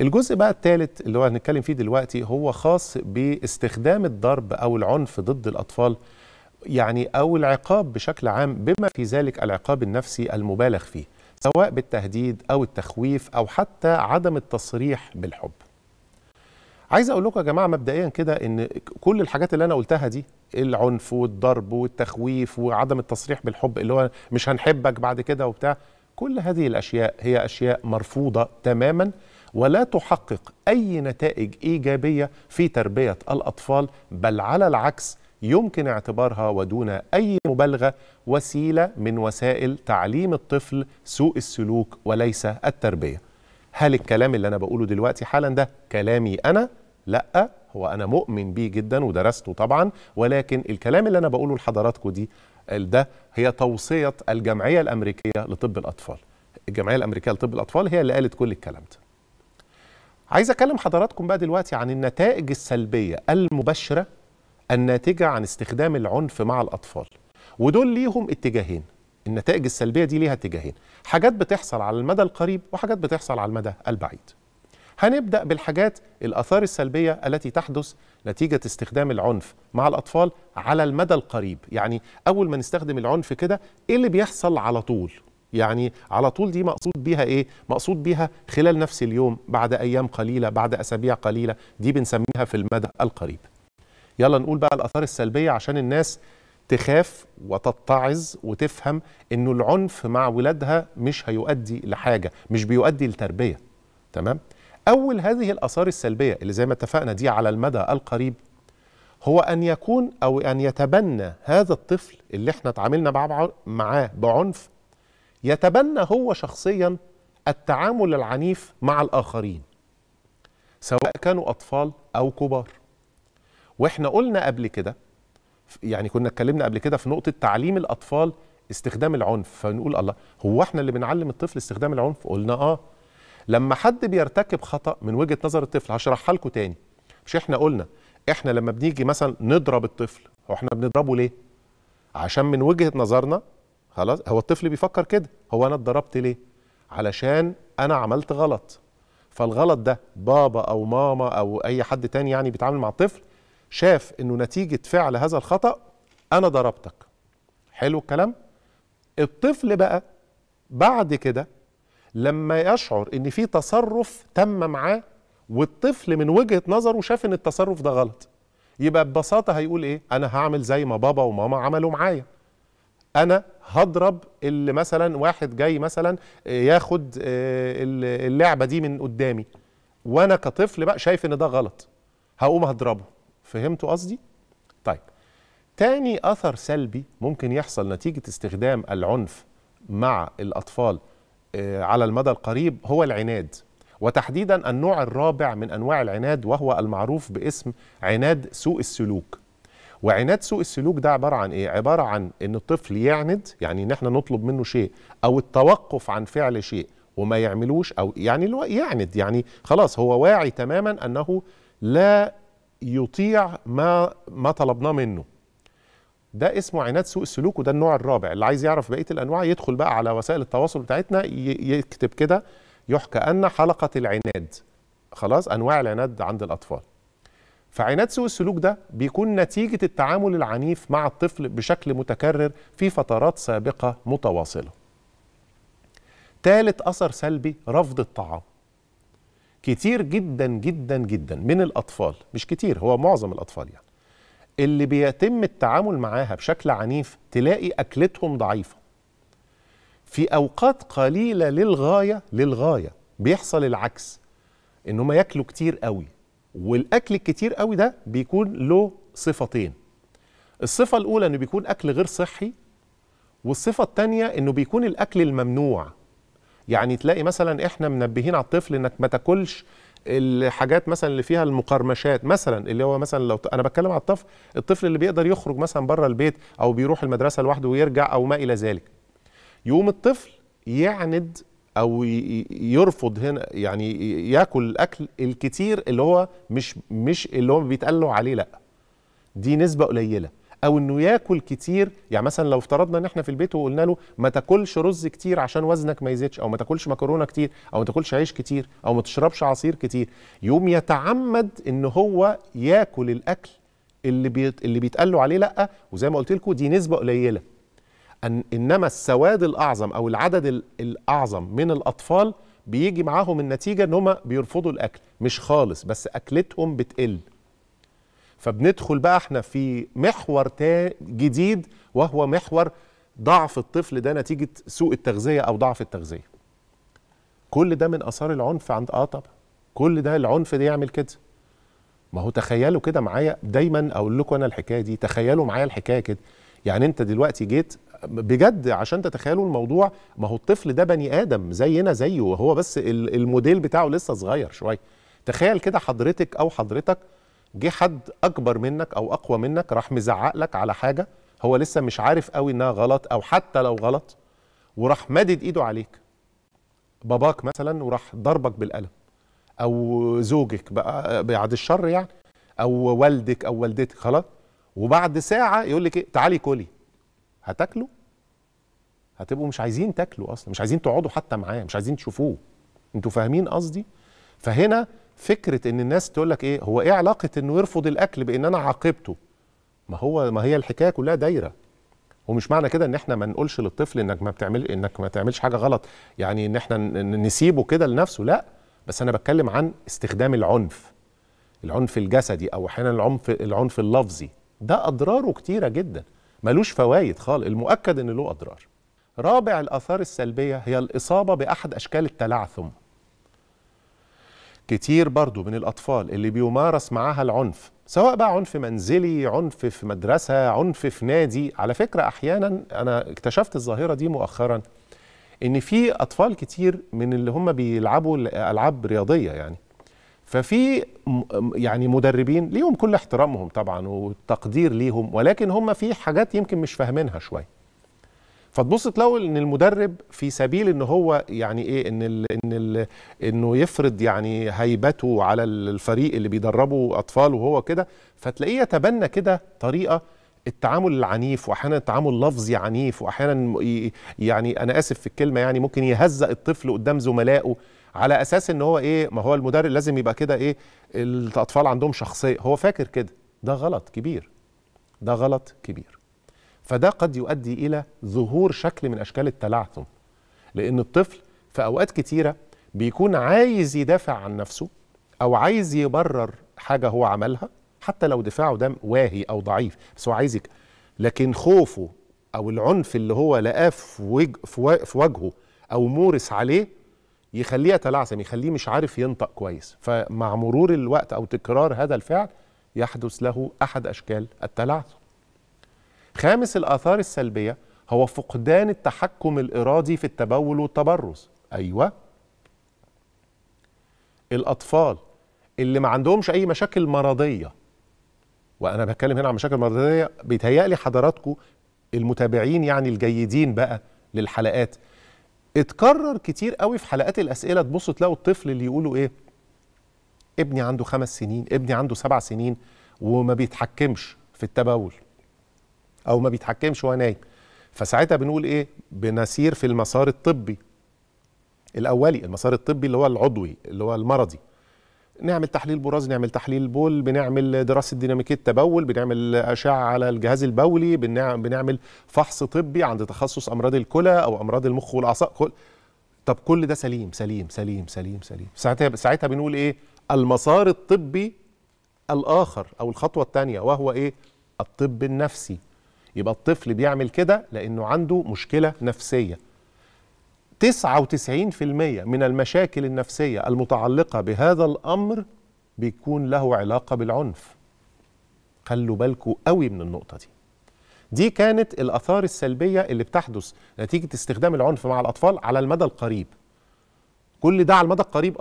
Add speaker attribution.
Speaker 1: الجزء بقى الثالث اللي هو هنتكلم فيه دلوقتي هو خاص باستخدام الضرب او العنف ضد الاطفال يعني او العقاب بشكل عام بما في ذلك العقاب النفسي المبالغ فيه سواء بالتهديد او التخويف او حتى عدم التصريح بالحب عايز اقول لكم يا جماعه مبدئيا كده ان كل الحاجات اللي انا قلتها دي العنف والضرب والتخويف وعدم التصريح بالحب اللي هو مش هنحبك بعد كده وبتاع كل هذه الاشياء هي اشياء مرفوضه تماما ولا تحقق أي نتائج إيجابية في تربية الأطفال بل على العكس يمكن اعتبارها ودون أي مبالغة وسيلة من وسائل تعليم الطفل سوء السلوك وليس التربية هل الكلام اللي أنا بقوله دلوقتي حالا ده كلامي أنا؟ لأ هو أنا مؤمن بيه جدا ودرسته طبعا ولكن الكلام اللي أنا بقوله لحضراتكم دي ده هي توصية الجمعية الأمريكية لطب الأطفال الجمعية الأمريكية لطب الأطفال هي اللي قالت كل الكلام ده عايز أكلم حضراتكم بقى دلوقتي عن النتائج السلبية المباشرة الناتجة عن استخدام العنف مع الأطفال ودول ليهم اتجاهين النتائج السلبية دي ليها اتجاهين حاجات بتحصل على المدى القريب وحاجات بتحصل على المدى البعيد هنبدأ بالحاجات الآثار السلبية التي تحدث نتيجة استخدام العنف مع الأطفال على المدى القريب يعني أول ما نستخدم العنف كده إيه اللي بيحصل على طول يعني على طول دي مقصود بيها ايه مقصود بيها خلال نفس اليوم بعد ايام قليله بعد اسابيع قليله دي بنسميها في المدى القريب يلا نقول بقى الاثار السلبيه عشان الناس تخاف وتتعظ وتفهم انه العنف مع ولادها مش هيؤدي لحاجه مش بيؤدي لتربيه تمام اول هذه الاثار السلبيه اللي زي ما اتفقنا دي على المدى القريب هو ان يكون او ان يتبنى هذا الطفل اللي احنا اتعاملنا معاه بعنف يتبنى هو شخصيا التعامل العنيف مع الآخرين سواء كانوا أطفال أو كبار وإحنا قلنا قبل كده يعني كنا اتكلمنا قبل كده في نقطة تعليم الأطفال استخدام العنف فنقول الله هو احنا اللي بنعلم الطفل استخدام العنف قلنا اه لما حد بيرتكب خطأ من وجهة نظر الطفل هشرحها لكم تاني مش احنا قلنا احنا لما بنيجي مثلا نضرب الطفل هو احنا بنضربه ليه عشان من وجهة نظرنا خلاص هو الطفل بيفكر كده هو انا اتضربت ليه علشان انا عملت غلط فالغلط ده بابا او ماما او اي حد تاني يعني بيتعامل مع الطفل شاف انه نتيجه فعل هذا الخطا انا ضربتك حلو الكلام الطفل بقى بعد كده لما يشعر ان في تصرف تم معاه والطفل من وجهه نظره شاف ان التصرف ده غلط يبقى ببساطه هيقول ايه انا هعمل زي ما بابا وماما عملوا معايا انا هضرب اللي مثلا واحد جاي مثلا آه، ياخد آه، اللعبه دي من قدامي وانا كطفل بقى شايف ان ده غلط هقوم هضربه فهمتوا قصدي طيب تاني اثر سلبي ممكن يحصل نتيجه استخدام العنف مع الاطفال آه، على المدى القريب هو العناد وتحديدا النوع الرابع من انواع العناد وهو المعروف باسم عناد سوء السلوك وعناد سوء السلوك ده عباره عن ايه عباره عن ان الطفل يعند يعني ان احنا نطلب منه شيء او التوقف عن فعل شيء وما يعملوش او يعني اللي هو يعند يعني خلاص هو واعي تماما انه لا يطيع ما ما طلبناه منه ده اسمه عناد سوء السلوك وده النوع الرابع اللي عايز يعرف بقيه الانواع يدخل بقى على وسائل التواصل بتاعتنا يكتب كده يحكى ان حلقه العناد خلاص انواع العناد عند الاطفال فعناد السلوك ده بيكون نتيجة التعامل العنيف مع الطفل بشكل متكرر في فترات سابقة متواصلة ثالث أثر سلبي رفض الطعام كتير جدا جدا جدا من الأطفال مش كتير هو معظم الأطفال يعني اللي بيتم التعامل معاها بشكل عنيف تلاقي أكلتهم ضعيفة في أوقات قليلة للغاية للغاية بيحصل العكس إن هم ياكلوا كتير قوي والاكل الكتير قوي ده بيكون له صفتين الصفه الاولى انه بيكون اكل غير صحي والصفه الثانيه انه بيكون الاكل الممنوع يعني تلاقي مثلا احنا منبهين على الطفل انك ما تاكلش الحاجات مثلا اللي فيها المقرمشات مثلا اللي هو مثلا لو انا بتكلم على الطفل الطفل اللي بيقدر يخرج مثلا بره البيت او بيروح المدرسه لوحده ويرجع او ما الى ذلك يوم الطفل يعند او يرفض هنا يعني ياكل الاكل الكتير اللي هو مش مش اللي هو بيتقال له عليه لا دي نسبه قليله او انه ياكل كتير يعني مثلا لو افترضنا ان احنا في البيت وقلنا له ما تاكلش رز كتير عشان وزنك ما يزيدش او ما تاكلش مكرونه كتير او ما تاكلش عيش كتير او ما تشربش عصير كتير يوم يتعمد ان هو ياكل الاكل اللي بيت اللي بيتقال له عليه لا وزي ما قلت لكم دي نسبه قليله أن إنما السواد الأعظم أو العدد الأعظم من الأطفال بيجي معاهم النتيجة إن هم بيرفضوا الأكل مش خالص بس أكلتهم بتقل فبندخل بقى احنا في محور جديد وهو محور ضعف الطفل ده نتيجة سوء التغذية أو ضعف التغذية كل ده من آثار العنف عند آه طبعا كل ده العنف ده يعمل كده ما هو تخيلوا كده معايا دايما اقول لكم انا الحكايه دي تخيلوا معايا الحكايه كده يعني انت دلوقتي جيت بجد عشان تتخيلوا الموضوع ما هو الطفل ده بني ادم زينا زيه وهو بس الموديل بتاعه لسه صغير شويه تخيل كده حضرتك او حضرتك جه حد اكبر منك او اقوى منك راح مزعق لك على حاجه هو لسه مش عارف قوي انها غلط او حتى لو غلط وراح مادد ايده عليك باباك مثلا وراح ضربك بالقلم او زوجك بقى بعد الشر يعني او والدك او والدتك خلاص وبعد ساعه يقول لك ايه تعالي كلي هتاكلوا هتبقوا مش عايزين تاكلوا اصلا مش عايزين تقعدوا حتى معاه مش عايزين تشوفوه انتوا فاهمين قصدي فهنا فكره ان الناس تقول لك ايه هو ايه علاقه انه يرفض الاكل بان انا عاقبته ما هو ما هي الحكايه كلها دايره ومش معنى كده ان احنا ما نقولش للطفل انك ما بتعمل انك ما تعملش حاجه غلط يعني ان احنا نسيبه كده لنفسه لا بس انا بتكلم عن استخدام العنف العنف الجسدي او احيانا العنف العنف اللفظي ده اضراره كتيره جدا ملوش فوايد خالص المؤكد ان له اضرار رابع الاثار السلبيه هي الاصابه باحد اشكال التلعثم كتير برضو من الأطفال اللي بيمارس معاها العنف سواء بقى عنف منزلي عنف في مدرسة عنف في نادي على فكرة أحيانا أنا اكتشفت الظاهرة دي مؤخرا إن في أطفال كتير من اللي هم بيلعبوا ألعاب رياضية يعني ففي يعني مدربين ليهم كل احترامهم طبعا والتقدير ليهم ولكن هم في حاجات يمكن مش فاهمينها شويه فتبص تلاقوا ان المدرب في سبيل ان هو يعني ايه ان الـ ان الـ انه يفرض يعني هيبته على الفريق اللي بيدربه اطفال وهو كده فتلاقيه يتبنى كده طريقه التعامل العنيف واحيانا التعامل لفظي عنيف واحيانا يعني انا اسف في الكلمه يعني ممكن يهزق الطفل قدام زملائه على اساس ان هو ايه ما هو المدرب لازم يبقى كده ايه الاطفال عندهم شخصيه هو فاكر كده ده غلط كبير ده غلط كبير فده قد يؤدي الى ظهور شكل من اشكال التلعثم لان الطفل في اوقات كتيره بيكون عايز يدافع عن نفسه او عايز يبرر حاجه هو عملها حتى لو دفاعه ده واهي او ضعيف بس هو عايز لكن خوفه او العنف اللي هو لقاه في, في, وجهه او مورس عليه يخليه يتلعثم يخليه مش عارف ينطق كويس فمع مرور الوقت او تكرار هذا الفعل يحدث له احد اشكال التلعثم خامس الاثار السلبيه هو فقدان التحكم الارادي في التبول والتبرز ايوه الاطفال اللي ما عندهمش اي مشاكل مرضيه وانا بتكلم هنا عن مشاكل مرضيه بيتهيألي حضراتكم المتابعين يعني الجيدين بقى للحلقات اتكرر كتير قوي في حلقات الاسئله تبص تلاقوا الطفل اللي يقولوا ايه ابني عنده خمس سنين ابني عنده سبع سنين وما بيتحكمش في التبول او ما بيتحكمش وهو نايم فساعتها بنقول ايه بنسير في المسار الطبي الاولي المسار الطبي اللي هو العضوي اللي هو المرضي نعمل تحليل براز نعمل تحليل بول بنعمل دراسه ديناميكيه التبول بنعمل اشعه على الجهاز البولي بنعمل فحص طبي عند تخصص امراض الكلى او امراض المخ والاعصاب كل طب كل ده سليم سليم سليم سليم سليم ساعتها ساعتها بنقول ايه المسار الطبي الاخر او الخطوه الثانيه وهو ايه الطب النفسي يبقى الطفل بيعمل كده لانه عنده مشكله نفسيه 99% من المشاكل النفسية المتعلقة بهذا الأمر بيكون له علاقة بالعنف خلوا بالكوا قوي من النقطة دي دي كانت الآثار السلبية اللي بتحدث نتيجة استخدام العنف مع الأطفال على المدى القريب كل ده على المدى القريب